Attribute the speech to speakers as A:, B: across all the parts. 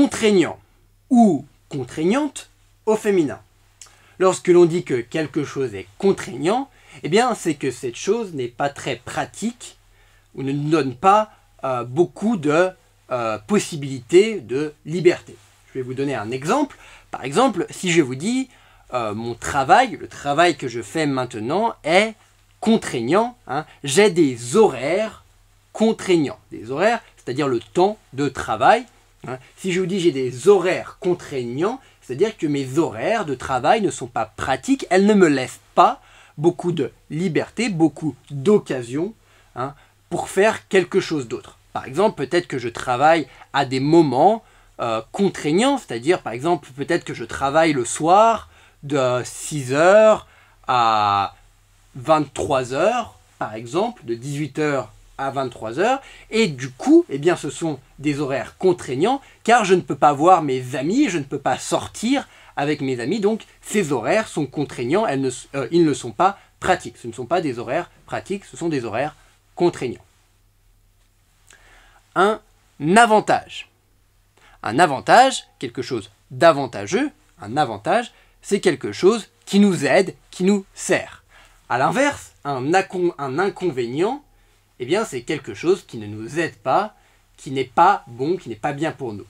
A: contraignant ou contraignante au féminin. Lorsque l'on dit que quelque chose est contraignant, eh bien c'est que cette chose n'est pas très pratique ou ne donne pas euh, beaucoup de euh, possibilités de liberté. Je vais vous donner un exemple. Par exemple, si je vous dis euh, mon travail, le travail que je fais maintenant est contraignant, hein, j'ai des horaires contraignants. Des horaires, c'est-à-dire le temps de travail Hein. Si je vous dis j'ai des horaires contraignants, c'est-à-dire que mes horaires de travail ne sont pas pratiques, elles ne me laissent pas beaucoup de liberté, beaucoup d'occasion hein, pour faire quelque chose d'autre. Par exemple, peut-être que je travaille à des moments euh, contraignants, c'est-à-dire par exemple peut-être que je travaille le soir de 6h à 23h, par exemple, de 18h à 23h, et du coup, eh bien, ce sont des horaires contraignants, car je ne peux pas voir mes amis, je ne peux pas sortir avec mes amis, donc ces horaires sont contraignants, euh, ils ne sont pas pratiques. Ce ne sont pas des horaires pratiques, ce sont des horaires contraignants. Un avantage. Un avantage, quelque chose d'avantageux, un avantage, c'est quelque chose qui nous aide, qui nous sert. A l'inverse, un, un, inconvénient, eh bien c'est quelque chose qui ne nous aide pas, qui n'est pas bon, qui n'est pas bien pour nous.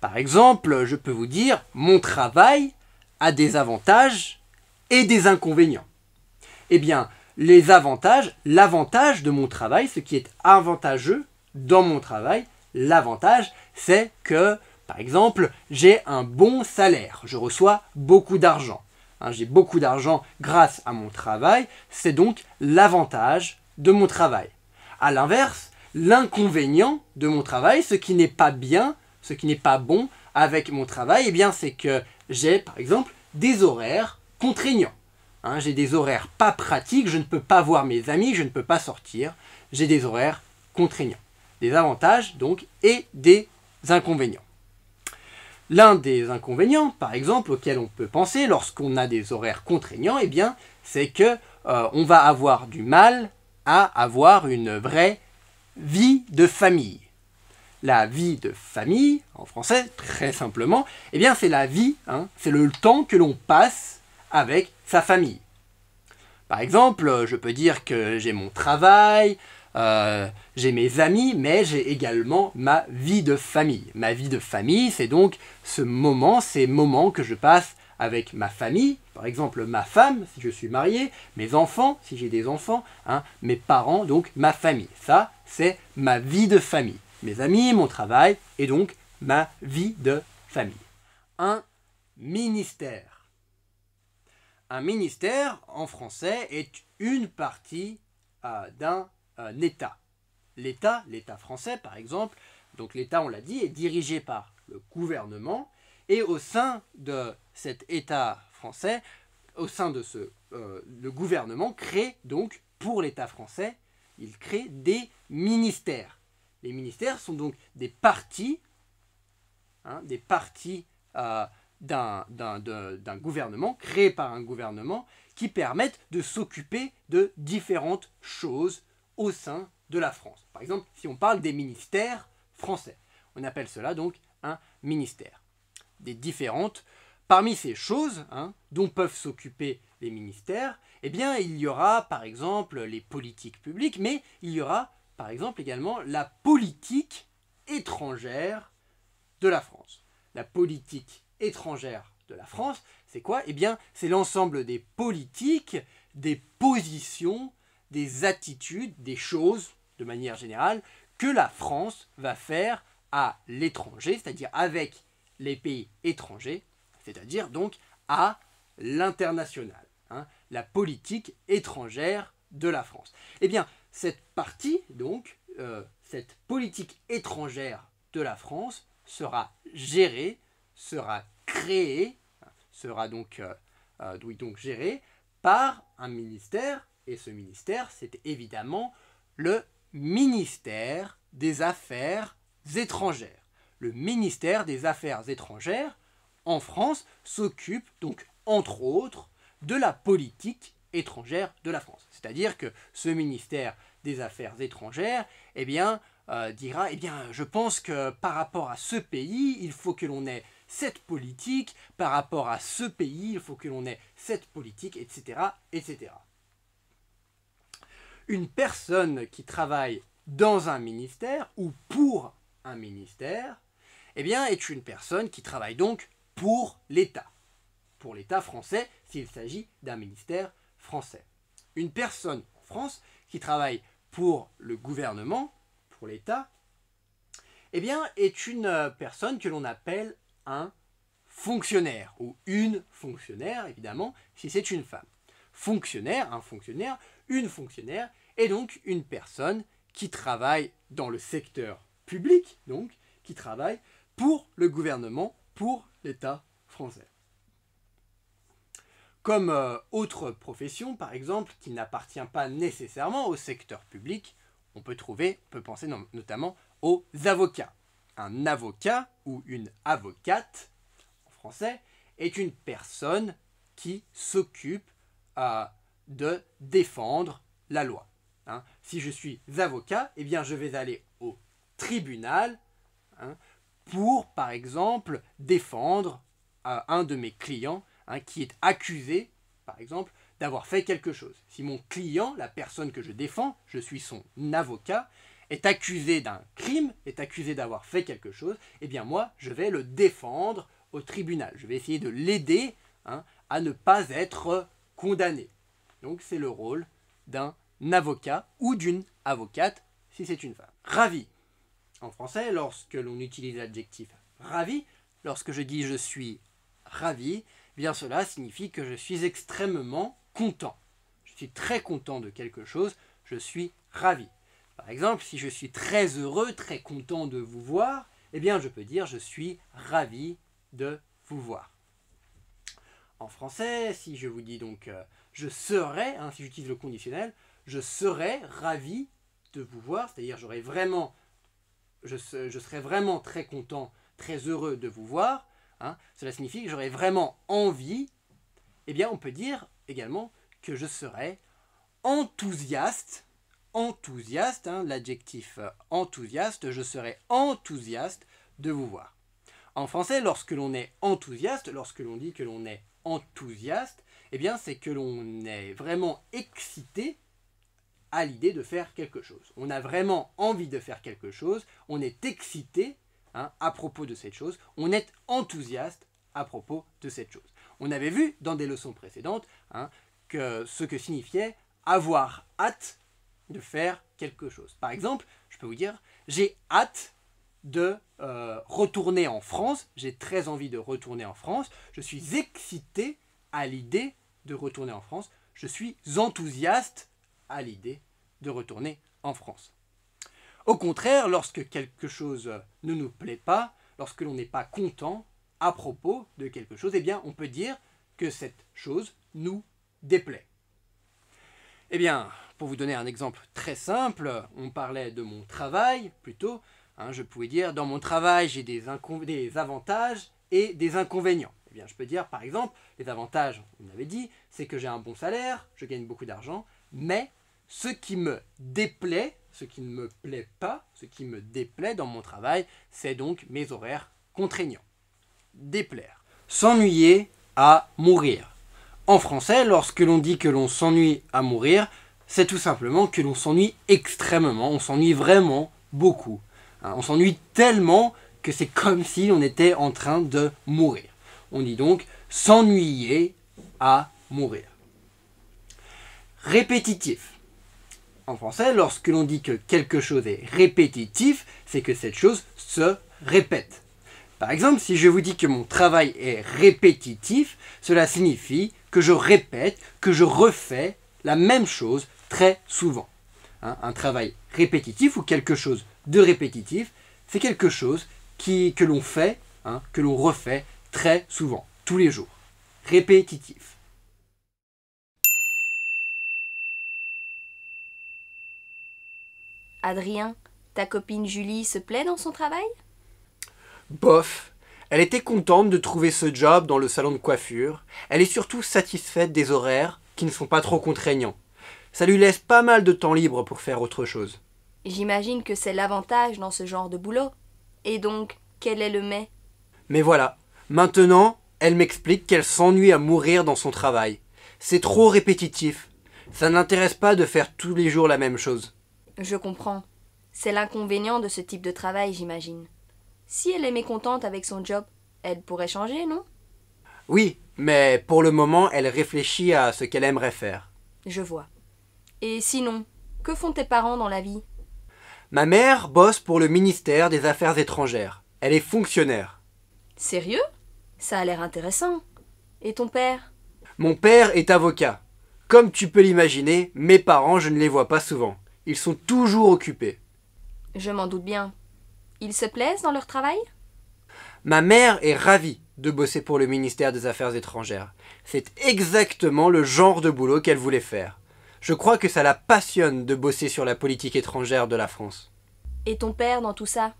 A: Par exemple, je peux vous dire, mon travail a des avantages et des inconvénients. Eh bien, les avantages, l'avantage de mon travail, ce qui est avantageux dans mon travail, l'avantage, c'est que, par exemple, j'ai un bon salaire, je reçois beaucoup d'argent. Hein, j'ai beaucoup d'argent grâce à mon travail, c'est donc l'avantage de mon travail. A l'inverse, l'inconvénient de mon travail, ce qui n'est pas bien, ce qui n'est pas bon avec mon travail, eh bien c'est que j'ai par exemple des horaires contraignants. Hein, j'ai des horaires pas pratiques, je ne peux pas voir mes amis, je ne peux pas sortir. J'ai des horaires contraignants. Des avantages donc et des inconvénients. L'un des inconvénients, par exemple, auquel on peut penser lorsqu'on a des horaires contraignants, eh bien, c'est que euh, on va avoir du mal à avoir une vraie vie de famille. La vie de famille, en français, très simplement, eh bien c'est la vie, hein, c'est le temps que l'on passe avec sa famille. Par exemple, je peux dire que j'ai mon travail, euh, j'ai mes amis, mais j'ai également ma vie de famille. Ma vie de famille, c'est donc ce moment, ces moments que je passe avec ma famille, par exemple ma femme si je suis marié, mes enfants si j'ai des enfants, hein, mes parents, donc ma famille. Ça, c'est ma vie de famille. Mes amis, mon travail et donc ma vie de famille. Un ministère. Un ministère en français est une partie euh, d'un euh, État. L'État, l'État français par exemple, donc l'État on l'a dit, est dirigé par le gouvernement et au sein de cet État français, au sein de ce, euh, le gouvernement crée donc pour l'État français il crée des ministères. Les ministères sont donc des parties, hein, des parties euh, d'un gouvernement, créé par un gouvernement, qui permettent de s'occuper de différentes choses au sein de la France. Par exemple, si on parle des ministères français, on appelle cela donc un ministère. Des différentes, parmi ces choses hein, dont peuvent s'occuper les ministères, eh bien il y aura par exemple les politiques publiques, mais il y aura par exemple également la politique étrangère de la France. La politique étrangère de la France, c'est quoi Eh bien c'est l'ensemble des politiques, des positions, des attitudes, des choses, de manière générale, que la France va faire à l'étranger, c'est-à-dire avec les pays étrangers, c'est-à-dire donc à l'international la politique étrangère de la France. Eh bien, cette partie, donc, euh, cette politique étrangère de la France sera gérée, sera créée, sera donc, euh, euh, donc gérée par un ministère, et ce ministère, c'est évidemment le ministère des Affaires étrangères. Le ministère des Affaires étrangères, en France, s'occupe donc, entre autres, de la politique étrangère de la France. C'est-à-dire que ce ministère des Affaires étrangères, eh bien, euh, dira, eh bien, je pense que par rapport à ce pays, il faut que l'on ait cette politique, par rapport à ce pays, il faut que l'on ait cette politique, etc., etc. Une personne qui travaille dans un ministère ou pour un ministère, eh bien, est une personne qui travaille donc pour l'État pour l'État français s'il s'agit d'un ministère français. Une personne en France qui travaille pour le gouvernement, pour l'État, eh bien, est une euh, personne que l'on appelle un fonctionnaire, ou une fonctionnaire, évidemment, si c'est une femme. Fonctionnaire, un fonctionnaire, une fonctionnaire, est donc une personne qui travaille dans le secteur public, donc, qui travaille pour le gouvernement, pour l'État français comme euh, autre profession, par exemple, qui n'appartient pas nécessairement au secteur public, on peut trouver, on peut penser notamment aux avocats. Un avocat ou une avocate, en français, est une personne qui s'occupe euh, de défendre la loi. Hein. Si je suis avocat, eh bien je vais aller au tribunal hein, pour, par exemple, défendre euh, un de mes clients Hein, qui est accusé, par exemple, d'avoir fait quelque chose. Si mon client, la personne que je défends, je suis son avocat, est accusé d'un crime, est accusé d'avoir fait quelque chose, eh bien moi, je vais le défendre au tribunal. Je vais essayer de l'aider hein, à ne pas être condamné. Donc c'est le rôle d'un avocat ou d'une avocate si c'est une femme. Ravi. En français, lorsque l'on utilise l'adjectif ravi, lorsque je dis je suis ravi, bien cela signifie que je suis extrêmement content. Je suis très content de quelque chose, je suis ravi. Par exemple, si je suis très heureux, très content de vous voir, eh bien je peux dire je suis ravi de vous voir. En français, si je vous dis donc euh, je serai, hein, si j'utilise le conditionnel, je serai ravi de vous voir, c'est-à-dire j'aurais vraiment, je, je serais vraiment très content, très heureux de vous voir, Hein. Cela signifie que j'aurais vraiment envie, eh bien on peut dire également que je serais enthousiaste, enthousiaste, hein, l'adjectif euh, enthousiaste, je serais enthousiaste de vous voir. En français, lorsque l'on est enthousiaste, lorsque l'on dit que l'on est enthousiaste, et eh bien c'est que l'on est vraiment excité à l'idée de faire quelque chose. On a vraiment envie de faire quelque chose, on est excité Hein, à propos de cette chose, on est enthousiaste à propos de cette chose. On avait vu dans des leçons précédentes hein, que ce que signifiait avoir hâte de faire quelque chose. Par exemple, je peux vous dire, j'ai hâte de euh, retourner en France, j'ai très envie de retourner en France, je suis excité à l'idée de retourner en France, je suis enthousiaste à l'idée de retourner en France. Au contraire, lorsque quelque chose ne nous plaît pas, lorsque l'on n'est pas content à propos de quelque chose, eh bien, on peut dire que cette chose nous déplaît. Eh bien, pour vous donner un exemple très simple, on parlait de mon travail plutôt. Hein, je pouvais dire dans mon travail j'ai des, avantages et des inconvénients. Eh bien, je peux dire par exemple les avantages, on avait dit, c'est que j'ai un bon salaire, je gagne beaucoup d'argent, mais ce qui me déplaît ce qui ne me plaît pas, ce qui me déplaît dans mon travail, c'est donc mes horaires contraignants. Déplaire. S'ennuyer à mourir. En français, lorsque l'on dit que l'on s'ennuie à mourir, c'est tout simplement que l'on s'ennuie extrêmement, on s'ennuie vraiment beaucoup. Hein, on s'ennuie tellement que c'est comme si on était en train de mourir. On dit donc s'ennuyer à mourir. Répétitif en français, lorsque l'on dit que quelque chose est répétitif, c'est que cette chose se répète. Par exemple, si je vous dis que mon travail est répétitif, cela signifie que je répète, que je refais la même chose très souvent. Hein, un travail répétitif ou quelque chose de répétitif, c'est quelque chose que l'on fait, hein, que l'on refait très souvent, tous les jours. Répétitif.
B: Adrien, ta copine Julie se plaît dans son travail
A: Bof. Elle était contente de trouver ce job dans le salon de coiffure. Elle est surtout satisfaite des horaires qui ne sont pas trop contraignants. Ça lui laisse pas mal de temps libre pour faire autre chose.
B: J'imagine que c'est l'avantage dans ce genre de boulot. Et donc, quel est le mais
A: Mais voilà, maintenant, elle m'explique qu'elle s'ennuie à mourir dans son travail. C'est trop répétitif. Ça n'intéresse pas de faire tous les jours la même chose.
B: Je comprends. C'est l'inconvénient de ce type de travail, j'imagine. Si elle est mécontente avec son job, elle pourrait changer, non
A: Oui, mais pour le moment, elle réfléchit à ce qu'elle aimerait faire.
B: Je vois. Et sinon, que font tes parents dans la vie
A: Ma mère bosse pour le ministère des Affaires étrangères. Elle est fonctionnaire.
B: Sérieux Ça a l'air intéressant. Et ton père
A: Mon père est avocat. Comme tu peux l'imaginer, mes parents, je ne les vois pas souvent. Ils sont toujours occupés.
B: Je m'en doute bien. Ils se plaisent dans leur travail
A: Ma mère est ravie de bosser pour le ministère des Affaires étrangères. C'est exactement le genre de boulot qu'elle voulait faire. Je crois que ça la passionne de bosser sur la politique étrangère de la France.
B: Et ton père dans tout ça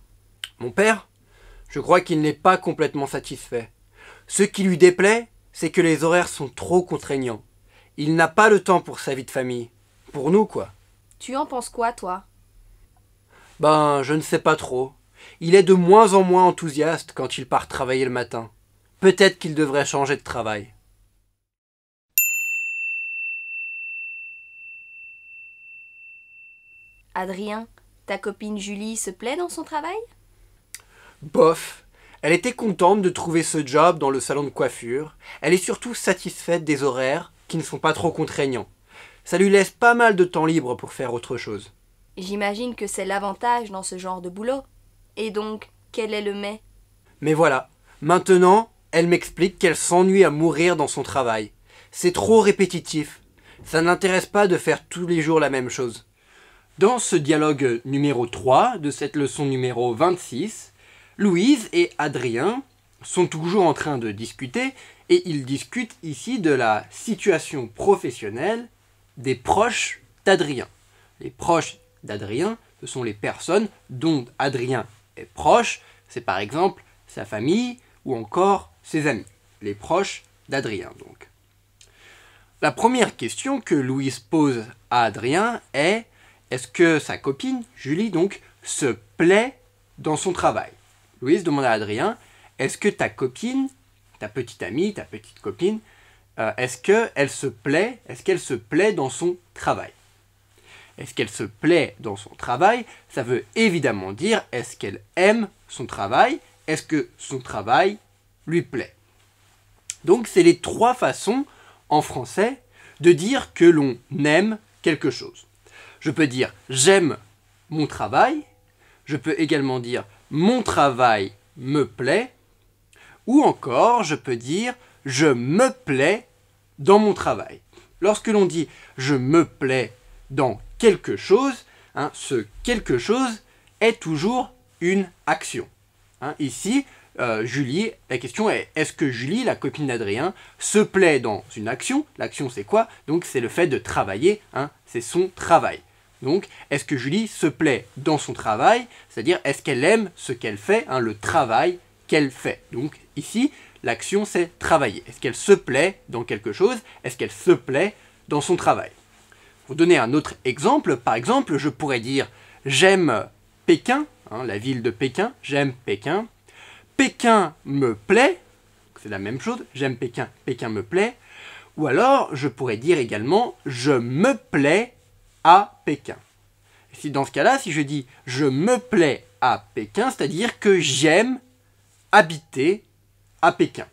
A: Mon père Je crois qu'il n'est pas complètement satisfait. Ce qui lui déplaît, c'est que les horaires sont trop contraignants. Il n'a pas le temps pour sa vie de famille. Pour nous, quoi.
B: Tu en penses quoi, toi
A: Ben, je ne sais pas trop. Il est de moins en moins enthousiaste quand il part travailler le matin. Peut-être qu'il devrait changer de travail.
B: Adrien, ta copine Julie se plaît dans son travail
A: Bof. Elle était contente de trouver ce job dans le salon de coiffure. Elle est surtout satisfaite des horaires qui ne sont pas trop contraignants. Ça lui laisse pas mal de temps libre pour faire autre chose.
B: J'imagine que c'est l'avantage dans ce genre de boulot. Et donc, quel est le mais
A: Mais voilà, maintenant, elle m'explique qu'elle s'ennuie à mourir dans son travail. C'est trop répétitif. Ça n'intéresse pas de faire tous les jours la même chose. Dans ce dialogue numéro 3 de cette leçon numéro 26, Louise et Adrien sont toujours en train de discuter et ils discutent ici de la situation professionnelle des proches d'Adrien. Les proches d'Adrien, ce sont les personnes dont Adrien est proche, c'est par exemple sa famille ou encore ses amis, les proches d'Adrien donc. La première question que Louise pose à Adrien est est-ce que sa copine, Julie donc, se plaît dans son travail Louise demande à Adrien est-ce que ta copine, ta petite amie, ta petite copine, euh, est-ce qu'elle se plaît Est-ce qu'elle se plaît dans son travail Est-ce qu'elle se plaît dans son travail Ça veut évidemment dire est-ce qu'elle aime son travail Est-ce que son travail lui plaît Donc c'est les trois façons en français de dire que l'on aime quelque chose. Je peux dire j'aime mon travail, je peux également dire mon travail me plaît, ou encore je peux dire je me plais dans mon travail. Lorsque l'on dit je me plais dans quelque chose, hein, ce quelque chose est toujours une action. Hein, ici, euh, Julie, la question est est-ce que Julie, la copine d'Adrien, se plaît dans une action L'action c'est quoi Donc c'est le fait de travailler, hein, c'est son travail. Donc est-ce que Julie se plaît dans son travail C'est-à-dire est-ce qu'elle aime ce qu'elle fait, le travail qu'elle fait Donc ici, L'action, c'est travailler. Est-ce qu'elle se plaît dans quelque chose Est-ce qu'elle se plaît dans son travail Pour donner un autre exemple. Par exemple, je pourrais dire j'aime Pékin, hein, la ville de Pékin, j'aime Pékin. Pékin me plaît, c'est la même chose, j'aime Pékin, Pékin me plaît. Ou alors, je pourrais dire également je me plais à Pékin. Si dans ce cas-là, si je dis je me plais à Pékin, c'est-à-dire que j'aime habiter à Pékin.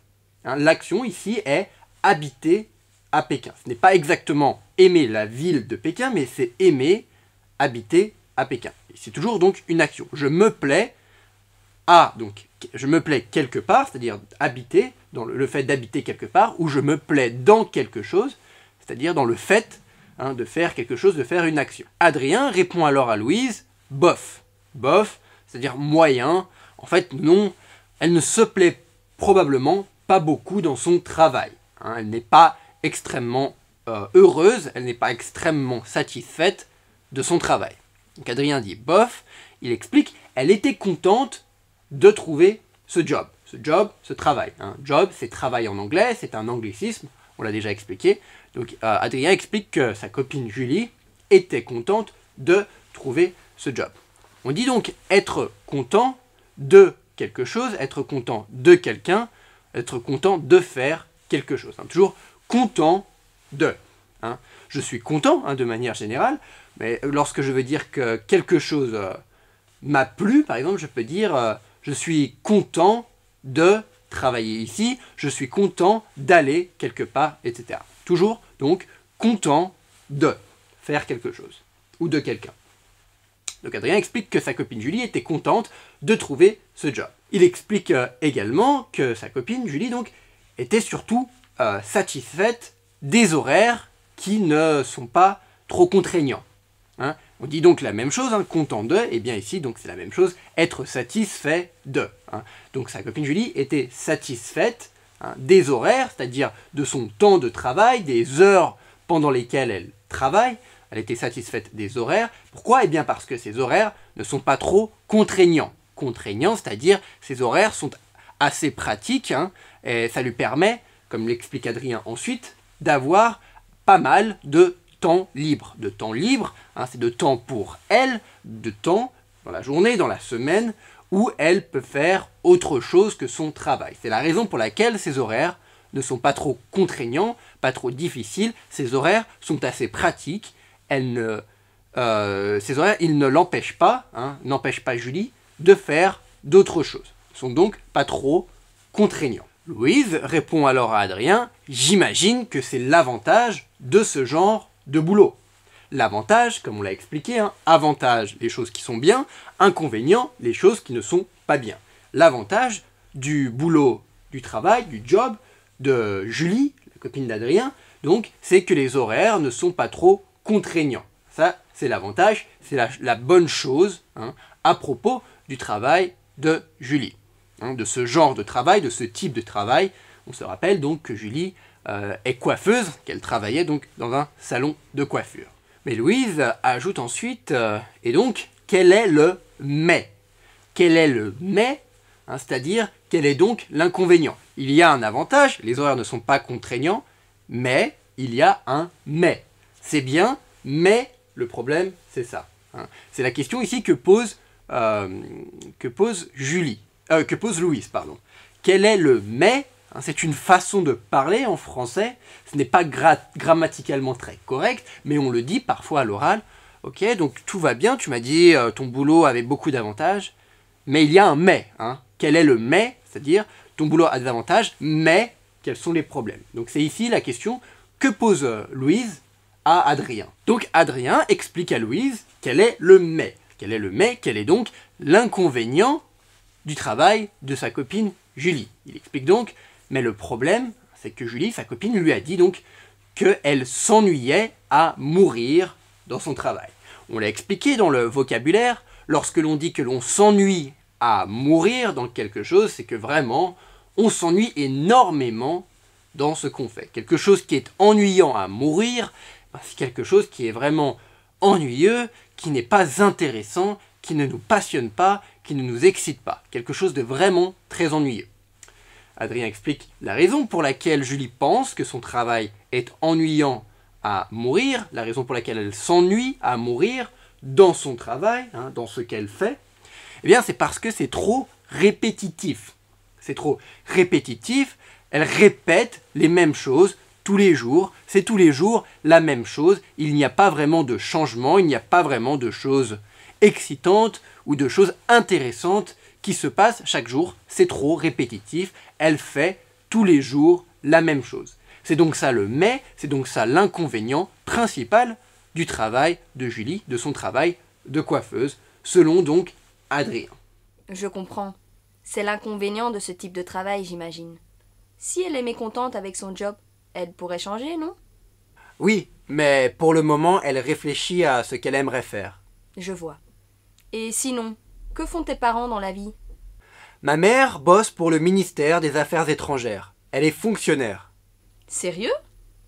A: Hein, l'action ici est habiter à Pékin. Ce n'est pas exactement aimer la ville de Pékin, mais c'est aimer habiter à Pékin. C'est toujours donc une action. Je me plais à, donc je me plais quelque part, c'est-à-dire habiter, dans le, fait d'habiter quelque part, ou je me plais dans quelque chose, c'est-à-dire dans le fait hein, de faire quelque chose, de faire une action. Adrien répond alors à Louise, bof, bof, c'est-à-dire moyen, en fait non, elle ne se plaît pas probablement pas beaucoup dans son travail. Hein. elle n'est pas extrêmement euh, heureuse, elle n'est pas extrêmement satisfaite de son travail. Donc Adrien dit bof, il explique, elle était contente de trouver ce job. Ce job, ce travail. Hein. Job, c'est travail en anglais, c'est un anglicisme, on l'a déjà expliqué. Donc euh, Adrien explique que sa copine Julie était contente de trouver ce job. On dit donc être content de quelque chose, être content de quelqu'un, être content de faire quelque chose. Hein. toujours content de. Hein. Je suis content hein, de manière générale, mais lorsque je veux dire que quelque chose euh, m'a plu, par exemple, je peux dire euh, je suis content de travailler ici, je suis content d'aller quelque part, etc. Toujours donc content de faire quelque chose ou de quelqu'un. Donc Adrien explique que sa copine Julie était contente de trouver ce job. Il explique euh, également que sa copine Julie donc était surtout euh, satisfaite des horaires qui ne sont pas trop contraignants. Hein. on dit donc la même chose, hein, content de, et bien ici donc c'est la même chose, être satisfait de. Hein. Donc sa copine Julie était satisfaite des horaires, c'est-à-dire de son temps de travail, des heures pendant lesquelles elle travaille, elle était satisfaite des horaires. Pourquoi Eh bien parce que ces horaires ne sont pas trop contraignants. Contraignants, c'est-à-dire ces horaires sont assez pratiques, hein, et ça lui permet, comme l'explique Adrien ensuite, d'avoir pas mal de temps libre. De temps libre, hein, c'est de temps pour elle, de temps dans la journée, dans la semaine, où elle peut faire autre chose que son travail. C'est la raison pour laquelle ces horaires ne sont pas trop contraignants, pas trop difficiles, ces horaires sont assez pratiques elle euh, horaires, ils ne l'empêchent pas, hein, n'empêchent pas Julie de faire d'autres choses. Ils sont donc pas trop contraignants. Louise répond alors à Adrien J'imagine que c'est l'avantage de ce genre de boulot. L'avantage, comme on l'a expliqué, hein, avantage, les choses qui sont bien, inconvénient, les choses qui ne sont pas bien. L'avantage du boulot, du travail, du job de Julie, la copine d'Adrien, donc, c'est que les horaires ne sont pas trop contraignant. Ça, c'est l'avantage, c'est la, bonne chose hein, à propos du travail de Julie, hein, de ce genre de travail, de ce type de travail. On se rappelle donc que Julie euh, est coiffeuse, qu'elle travaillait donc dans un salon de coiffure. Mais Louise ajoute ensuite, euh, et donc, quel est le mais Quel est le mais hein, C'est-à-dire, quel est donc l'inconvénient Il y a un avantage, les horaires ne sont pas contraignants, mais il y a un mais c'est bien, mais le problème, c'est ça. Hein. C'est la question ici que pose, euh, Julie, euh, que pose Louise, pardon. Quel est le mais hein, C'est une façon de parler en français. Ce n'est pas grammaticalement très correct, mais on le dit parfois à l'oral. Ok, donc tout va bien. Tu m'as dit euh, ton boulot avait beaucoup d'avantages, mais il y a un mais. Hein. Quel est le mais C'est-à-dire ton boulot a des avantages, mais quels sont les problèmes Donc c'est ici la question que pose Louise à Adrien. Donc Adrien explique à Louise quel est le mais. Quel est le mais Quel est donc l'inconvénient du travail de sa copine Julie Il explique donc, mais le problème, c'est que Julie, sa copine, lui a dit donc qu'elle s'ennuyait à mourir dans son travail. On l'a expliqué dans le vocabulaire, lorsque l'on dit que l'on s'ennuie à mourir dans quelque chose, c'est que vraiment, on s'ennuie énormément dans ce qu'on fait. Quelque chose qui est ennuyant à mourir, bah, c'est quelque chose qui est vraiment ennuyeux, qui n'est pas intéressant, qui ne nous passionne pas, qui ne nous excite pas. Quelque chose de vraiment très ennuyeux. Adrien explique la raison pour laquelle Julie pense que son travail est ennuyant à mourir, la raison pour laquelle elle s'ennuie à mourir dans son travail, hein, dans ce qu'elle fait, eh bien c'est parce que c'est trop répétitif. C'est trop répétitif, elle répète les mêmes choses tous les jours, c'est tous les jours la même chose, il n'y a pas vraiment de changement, il n'y a pas vraiment de choses excitantes ou de choses intéressantes qui se passent chaque jour, c'est trop répétitif, elle fait tous les jours la même chose. C'est donc ça le mais, c'est donc ça l'inconvénient principal du travail de Julie, de son travail de coiffeuse, selon donc Adrien.
B: Je comprends. C'est l'inconvénient de ce type de travail, j'imagine. Si elle est mécontente avec son job, elle pourrait changer, non
A: Oui, mais pour le moment, elle réfléchit à ce qu'elle aimerait faire.
B: Je vois. Et sinon, que font tes parents dans la vie
A: Ma mère bosse pour le ministère des Affaires étrangères. Elle est fonctionnaire.
B: Sérieux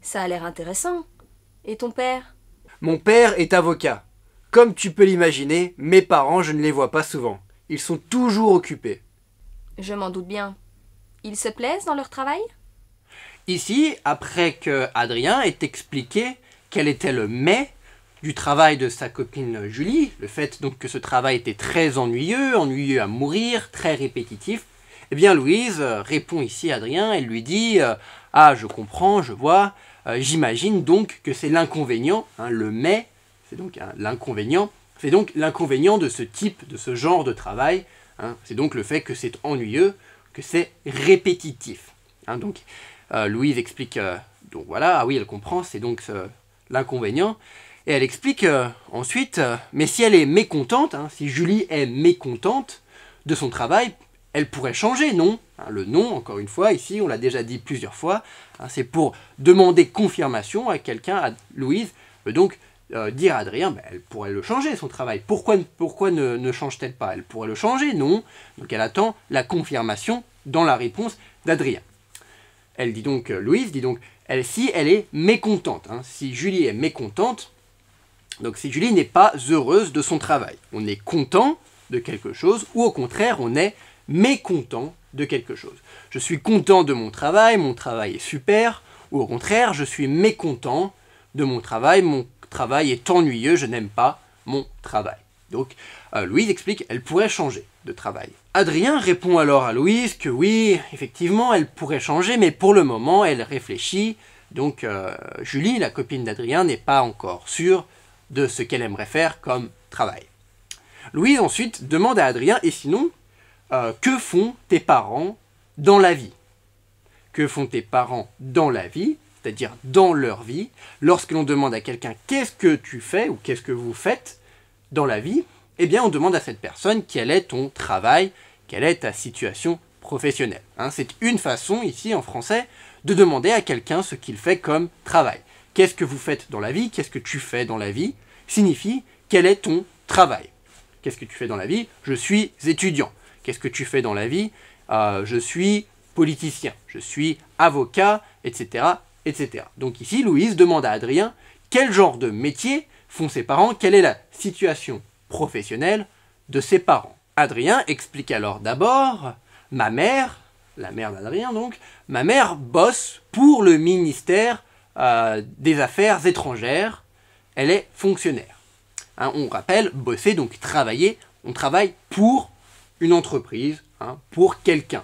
B: Ça a l'air intéressant. Et ton père
A: Mon père est avocat. Comme tu peux l'imaginer, mes parents, je ne les vois pas souvent. Ils sont toujours occupés.
B: Je m'en doute bien. Ils se plaisent dans leur travail
A: Ici, après que Adrien ait expliqué quel était le mais du travail de sa copine Julie, le fait donc que ce travail était très ennuyeux, ennuyeux à mourir, très répétitif, eh bien Louise euh, répond ici à Adrien et lui dit euh, Ah, je comprends, je vois, euh, j'imagine donc que c'est l'inconvénient, hein, le mais, c'est donc hein, l'inconvénient, c'est donc l'inconvénient de ce type, de ce genre de travail, hein. c'est donc le fait que c'est ennuyeux, que c'est répétitif. Hein, donc, euh, Louise explique, euh, donc voilà, ah oui, elle comprend, c'est donc euh, l'inconvénient. Et elle explique ensuite, mais si elle est mécontente, hein, si Julie est mécontente de son travail, elle pourrait changer, non hein, Le non, encore une fois, ici, on l'a déjà dit plusieurs fois, c'est pour demander confirmation à quelqu'un, à Louise. Donc, dire à Adrien, bah, elle pourrait le changer, son travail. Pourquoi, ne change-t-elle pas Elle pourrait le changer, non. Donc elle attend la confirmation dans la réponse d'Adrien elle dit donc, euh, Louise dit donc, elle, si elle est mécontente, hein, si Julie est mécontente, donc si Julie n'est pas heureuse de son travail, on est content de quelque chose, ou au contraire, on est mécontent de quelque chose. Je suis content de mon travail, mon travail est super, ou au contraire, je suis mécontent de mon travail, mon travail est ennuyeux, je n'aime pas mon travail. Donc euh, Louise explique qu'elle pourrait changer de travail. Adrien répond alors à Louise que oui, effectivement, elle pourrait changer, mais pour le moment, elle réfléchit. Donc euh, Julie, la copine d'Adrien, n'est pas encore sûre de ce qu'elle aimerait faire comme travail. Louise ensuite demande à Adrien, et sinon, euh, que font tes parents dans la vie Que font tes parents dans la vie c'est-à-dire dans leur vie, lorsque l'on demande à quelqu'un qu'est-ce que tu fais ou qu'est-ce que vous faites, dans la vie, eh bien on demande à cette personne quel est ton travail, quelle est ta situation professionnelle. Hein. c'est une façon ici en français de demander à quelqu'un ce qu'il fait comme travail. Qu'est-ce que vous faites dans la vie Qu'est-ce que tu fais dans la vie Signifie quel est ton travail. Qu'est-ce que tu fais dans la vie Je suis étudiant. Qu'est-ce que tu fais dans la vie euh, Je suis politicien. Je suis avocat, etc., etc. Donc ici, Louise demande à Adrien quel genre de métier font ses parents, quelle est la situation professionnelle de ses parents Adrien explique alors d'abord, ma mère, la mère d'Adrien donc, ma mère bosse pour le ministère euh, des Affaires étrangères, elle est fonctionnaire. Hein, on rappelle, bosser, donc travailler, on travaille pour une entreprise, hein, pour quelqu'un.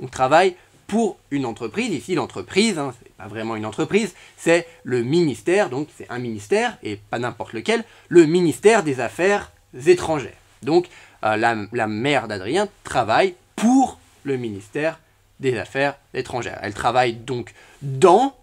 A: On travaille pour une entreprise. Ici, l'entreprise, hein, c'est pas vraiment une entreprise, c'est le ministère, donc c'est un ministère, et pas n'importe lequel, le ministère des Affaires étrangères. Donc, euh, la, la mère d'Adrien travaille pour le ministère des Affaires étrangères. Elle travaille donc dans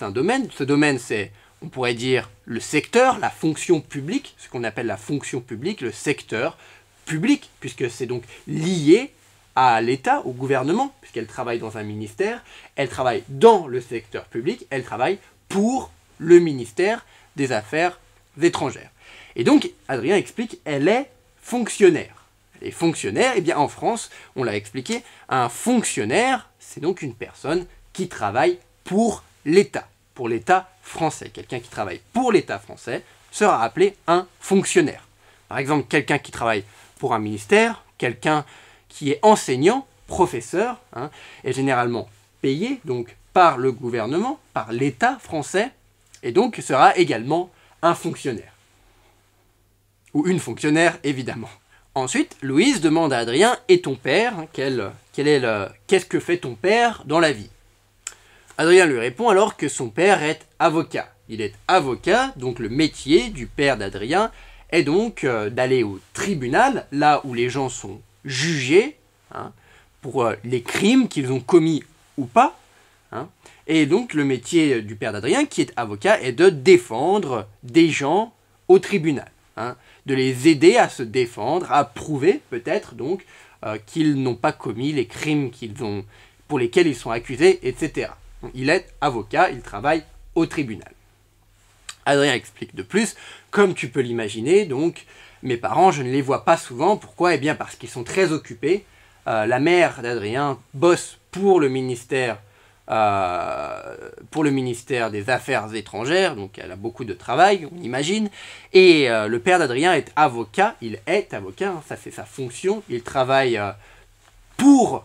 A: un domaine. Ce domaine, c'est, on pourrait dire, le secteur, la fonction publique, ce qu'on appelle la fonction publique, le secteur public, puisque c'est donc lié à l'État, au gouvernement, puisqu'elle travaille dans un ministère, elle travaille dans le secteur public, elle travaille pour le ministère des Affaires étrangères. Et donc, Adrien explique, elle est fonctionnaire. Elle est fonctionnaire, et eh bien en France, on l'a expliqué, un fonctionnaire, c'est donc une personne qui travaille pour l'État, pour l'État français. Quelqu'un qui travaille pour l'État français sera appelé un fonctionnaire. Par exemple, quelqu'un qui travaille pour un ministère, quelqu'un qui est enseignant, professeur, hein, est généralement payé donc par le gouvernement, par l'État français, et donc sera également un fonctionnaire. Ou une fonctionnaire, évidemment. Ensuite, Louise demande à Adrien Et ton père hein, le, Qu'est-ce que fait ton père dans la vie Adrien lui répond alors que son père est avocat. Il est avocat, donc le métier du père d'Adrien est donc euh, d'aller au tribunal, là où les gens sont jugés hein, pour euh, les crimes qu'ils ont commis ou pas. Hein. Et donc le métier du père d'Adrien, qui est avocat, est de défendre des gens au tribunal, hein, de les aider à se défendre, à prouver peut-être donc euh, qu'ils n'ont pas commis les crimes qu'ils ont, pour lesquels ils sont accusés, etc. Il est avocat, il travaille au tribunal. Adrien explique de plus, comme tu peux l'imaginer, donc mes parents, je ne les vois pas souvent. Pourquoi Eh bien parce qu'ils sont très occupés. Euh, la mère d'Adrien bosse pour le ministère euh, pour le ministère des Affaires étrangères, donc elle a beaucoup de travail, on imagine. Et euh, le père d'Adrien est avocat, il est avocat, hein. ça c'est sa fonction, il travaille pour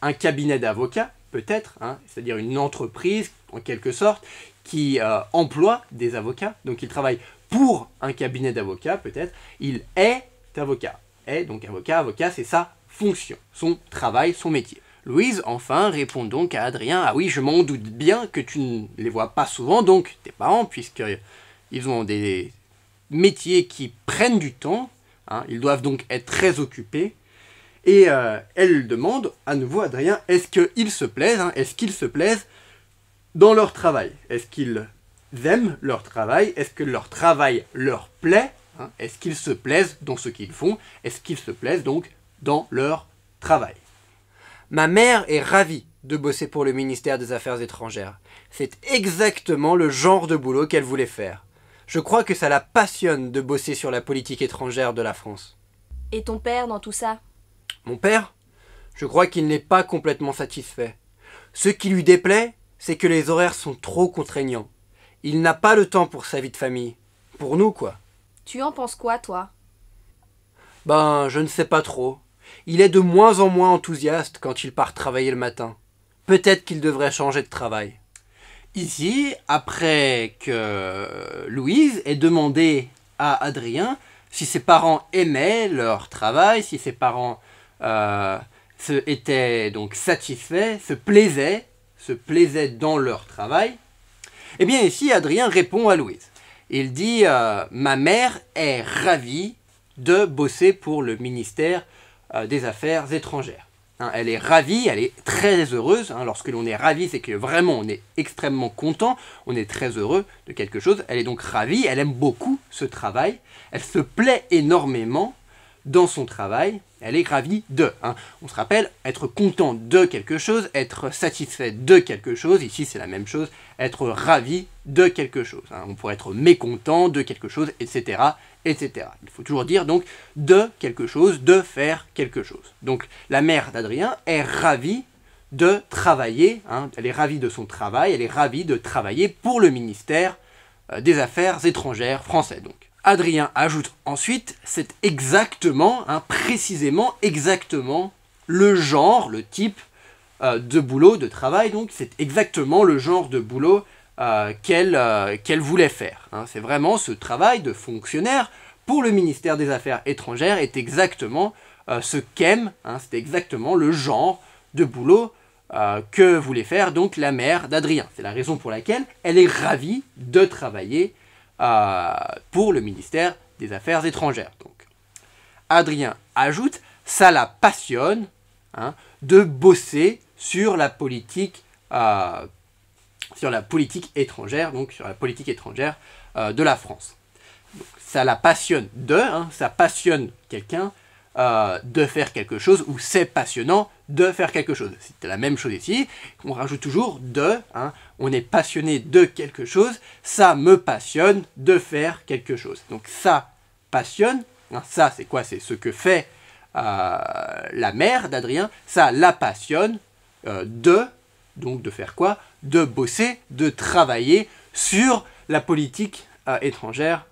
A: un cabinet d'avocats, peut-être, hein. c'est-à-dire une entreprise en quelque sorte, qui emploie des avocats, donc il travaille pour un cabinet d'avocat, peut-être, il est avocat. Est donc avocat, avocat, c'est sa fonction, son travail, son métier. Louise, enfin, répond donc à Adrien Ah oui, je m'en doute bien que tu ne les vois pas souvent, donc tes parents, puisqu'ils ont des métiers qui prennent du temps, hein, ils doivent donc être très occupés. Et euh, elle demande à nouveau Adrien Est-ce qu'ils se plaisent hein, Est-ce qu'ils se plaisent dans leur travail Est-ce qu'ils aiment leur travail Est-ce que leur travail leur plaît hein, Est-ce qu'ils se plaisent dans ce qu'ils font Est-ce qu'ils se plaisent donc dans leur travail Ma mère est ravie de bosser pour le ministère des Affaires étrangères. C'est exactement le genre de boulot qu'elle voulait faire. Je crois que ça la passionne de bosser sur la politique étrangère de la France.
B: Et ton père dans tout ça
A: Mon père Je crois qu'il n'est pas complètement satisfait. Ce qui lui déplaît, c'est que les horaires sont trop contraignants. Il n'a pas le temps pour sa vie de famille. Pour nous, quoi.
B: Tu en penses quoi, toi
A: Ben, je ne sais pas trop. Il est de moins en moins enthousiaste quand il part travailler le matin. Peut-être qu'il devrait changer de travail. Ici, après que euh, Louise ait demandé à Adrien si ses parents aimaient leur travail, si ses parents euh, étaient donc satisfaits, se plaisaient, se plaisaient dans leur travail, eh bien ici, Adrien répond à Louise. Il dit euh, Ma mère est ravie de bosser pour le ministère euh, des Affaires étrangères. Hein, elle est ravie, elle est très heureuse. Hein. lorsque l'on est ravi, c'est que vraiment on est extrêmement content, on est très heureux de quelque chose. Elle est donc ravie, elle aime beaucoup ce travail, elle se plaît énormément dans son travail. Elle est ravie de. Hein. On se rappelle, être content de quelque chose, être satisfait de quelque chose, ici c'est la même chose, être ravi de quelque chose. Hein. On pourrait être mécontent de quelque chose, etc., etc. Il faut toujours dire donc de quelque chose, de faire quelque chose. Donc la mère d'Adrien est ravie de travailler, hein. elle est ravie de son travail, elle est ravie de travailler pour le ministère euh, des Affaires étrangères français donc. Adrien ajoute ensuite, c'est exactement, hein, précisément, exactement le genre, le type euh, de boulot, de travail, donc c'est exactement le genre de boulot euh, euh, qu'elle voulait faire. Hein. C'est vraiment ce travail de fonctionnaire pour le ministère des Affaires étrangères est exactement ce qu'aime, hein, c'est exactement le genre de boulot que voulait faire donc la mère d'Adrien. C'est la raison pour laquelle elle est ravie de travailler euh, pour le ministère des Affaires étrangères. Donc. Adrien ajoute, ça la passionne hein, de bosser sur la politique, euh, sur la politique étrangère, donc sur la politique étrangère euh, de la France. ça la passionne de, hein, ça passionne quelqu'un, euh, de faire quelque chose, ou c'est passionnant de faire quelque chose. C'est la même chose ici, on rajoute toujours de, hein. on est passionné de quelque chose, ça me passionne de faire quelque chose. Donc ça passionne, hein. ça c'est quoi C'est ce que fait euh, la mère d'Adrien, ça la passionne euh, de, donc de faire quoi De bosser, de travailler sur la politique étrangère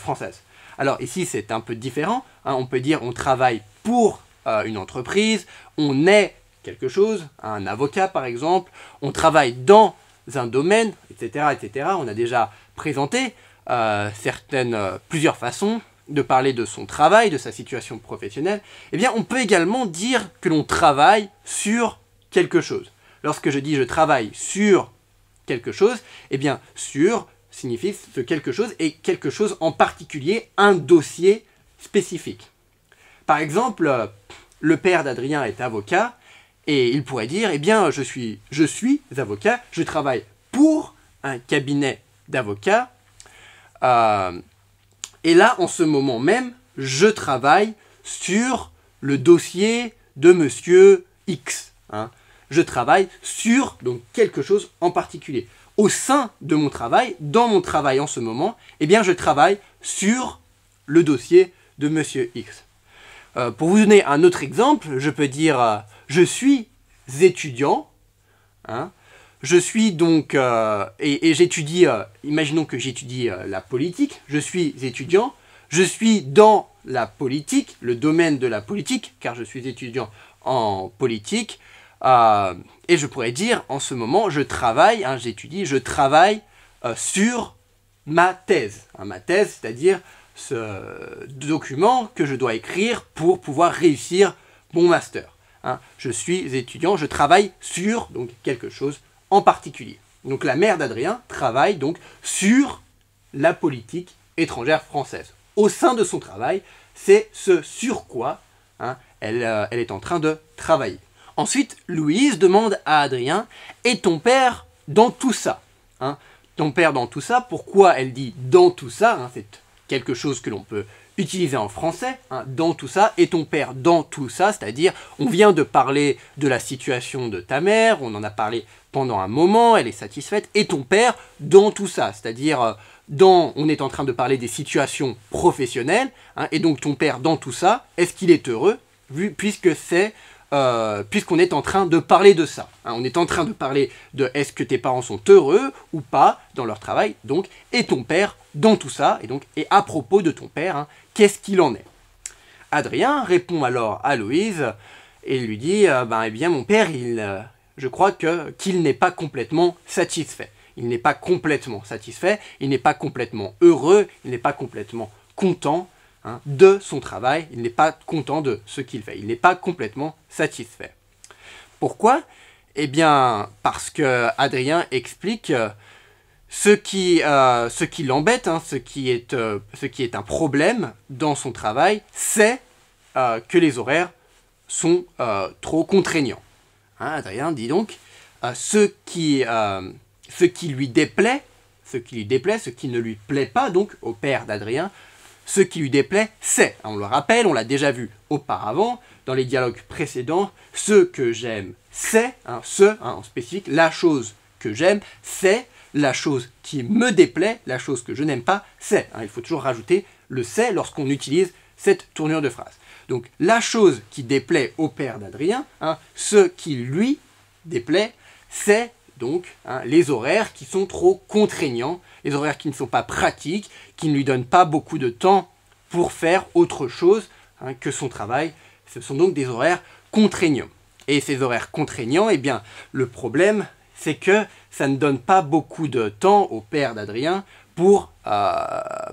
A: française. Alors ici, c'est un peu différent. Hein. on peut dire on travaille pour euh, une entreprise, on est quelque chose, un avocat par exemple, on travaille dans un domaine, etc. etc. On a déjà présenté euh, certaines, euh, plusieurs façons de parler de son travail, de sa situation professionnelle. Eh bien, on peut également dire que l'on travaille sur quelque chose. Lorsque je dis je travaille sur quelque chose, eh bien, sur signifie ce quelque chose et quelque chose en particulier, un dossier spécifique. Par exemple, le père d'Adrien est avocat et il pourrait dire Eh bien, je suis, je suis avocat, je travaille pour un cabinet d'avocats. Euh, et là, en ce moment même, je travaille sur le dossier de monsieur X. Hein. Je travaille sur donc quelque chose en particulier au sein de mon travail, dans mon travail en ce moment, eh bien je travaille sur le dossier de Monsieur X. Euh, pour vous donner un autre exemple, je peux dire euh, je suis étudiant, hein. je suis donc, euh, et j'étudie, imaginons que j'étudie la politique, je suis étudiant, je suis dans la politique, le domaine de la politique, car je suis étudiant en politique, euh, et je pourrais dire, en ce moment, je travaille, hein, j'étudie, je travaille euh, sur ma thèse. Hein, ma thèse, c'est-à-dire ce document que je dois écrire pour pouvoir réussir mon master. Hein. Je suis étudiant, je travaille sur donc, quelque chose en particulier. Donc la mère d'Adrien travaille donc sur la politique étrangère française. Au sein de son travail, c'est ce sur quoi euh, elle est en train de travailler. Ensuite, Louise demande à Adrien Et ton père dans tout ça hein, Ton père dans tout ça, pourquoi elle dit dans tout ça hein, C'est quelque chose que l'on peut utiliser en français, hein, dans tout ça, et ton père dans tout ça, c'est-à-dire on vient de parler de la situation de ta mère, on en a parlé pendant un moment, elle est satisfaite, et ton père dans tout ça, c'est-à-dire euh, dans, on est en train de parler des situations professionnelles, et donc ton père dans tout ça, est-ce qu'il est heureux, vu, puisque c'est euh, puisqu'on est en train de parler de ça. Hein. on est en train de parler de est-ce que tes parents sont heureux ou pas dans leur travail, donc, et ton père dans tout ça, et donc, et à propos de ton père, hein, qu'est-ce qu'il en est Adrien répond alors à Louise et lui dit euh, ben, eh bien, mon père, il, euh, je crois qu'il n'est pas complètement satisfait. Il n'est pas complètement satisfait, il n'est pas complètement heureux, il n'est pas complètement content Hein, de son travail, il n'est pas content de ce qu'il fait, il n'est pas complètement satisfait. Pourquoi Eh bien, parce que Adrien explique euh, euh, ce qui, l'embête, hein, euh, ce, qui est, un problème dans son travail, c'est que les horaires sont trop contraignants. Hein, Adrien dit donc, ce, qui, lui déplaît, ce qui lui déplaît, ce qui ne lui plaît pas donc au père d'Adrien, ce qui lui déplaît, c'est, on le rappelle, on l'a déjà vu auparavant, dans les dialogues précédents, ce que j'aime, c'est, hein, ce, hein, en spécifique, la chose que j'aime, c'est la chose qui me déplaît, la chose que je n'aime pas, c'est. Hein. il faut toujours rajouter le c'est lorsqu'on utilise cette tournure de phrase. Donc la chose qui déplaît au père d'Adrien, ce qui lui déplaît, c'est donc hein, les horaires qui sont trop contraignants, les horaires qui ne sont pas pratiques, qui ne lui donnent pas beaucoup de temps pour faire autre chose hein, que son travail. Ce sont donc des horaires contraignants. Et ces horaires contraignants, eh bien, le problème, c'est que ça ne donne pas beaucoup de temps au père d'Adrien pour, euh,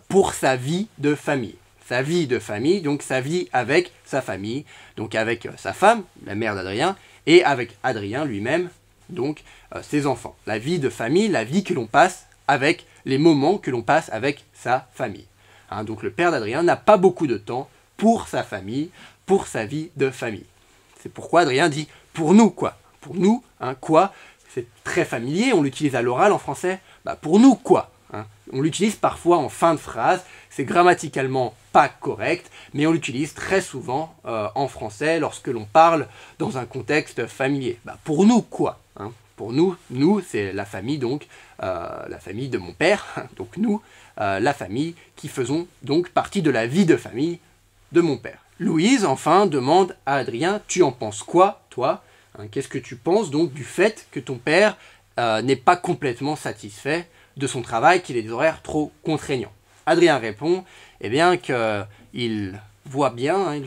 A: pour sa vie de famille. Sa vie de famille, donc sa vie avec sa famille, donc avec sa femme, la mère d'Adrien, et avec Adrien lui-même, donc euh, ses enfants. La vie de famille, la vie que l'on passe avec les moments que l'on passe avec sa famille. Hein, donc le père d'Adrien n'a pas beaucoup de temps pour sa famille, pour sa vie de famille. C'est pourquoi Adrien dit pour nous quoi. Pour nous, hein, quoi C'est très familier, on l'utilise à l'oral en français. Bah, pour nous quoi. Hein, on l'utilise parfois en fin de phrase, c'est grammaticalement pas correct, mais on l'utilise très souvent euh, en français lorsque l'on parle dans un contexte familier. Bah, pour nous, quoi hein? Pour nous, nous, c'est la famille donc, euh, la famille de mon père, donc nous, euh, la famille qui faisons donc partie de la vie de famille de mon père. Louise, enfin, demande à Adrien, tu en penses quoi, toi hein? Qu'est-ce que tu penses donc du fait que ton père n'est pas complètement satisfait de son travail, qu'il est des horaires trop contraignants Adrien répond eh bien qu'il voit bien, hein,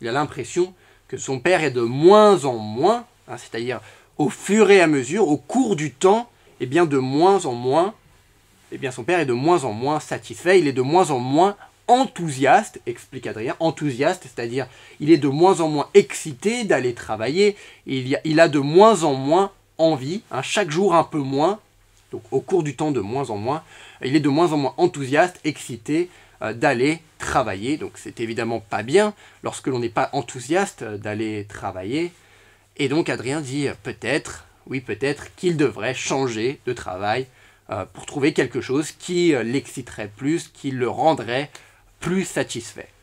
A: il, a l'impression que son père est de moins en moins, hein, c'est-à-dire au fur et à mesure, au cours du temps, eh bien de moins en moins, eh bien son père est de moins en moins satisfait, il est de moins en moins enthousiaste, explique Adrien, enthousiaste, c'est-à-dire il est de moins en moins excité d'aller travailler, il, a, de moins en moins envie, hein, chaque jour un peu moins, donc au cours du temps de moins en moins, il est de moins en moins enthousiaste, excité euh, d'aller travailler. Donc c'est évidemment pas bien lorsque l'on n'est pas enthousiaste euh, d'aller travailler. Et donc Adrien dit euh, peut-être, oui peut-être qu'il devrait changer de travail pour trouver quelque chose qui l'exciterait plus, qui le rendrait plus satisfait.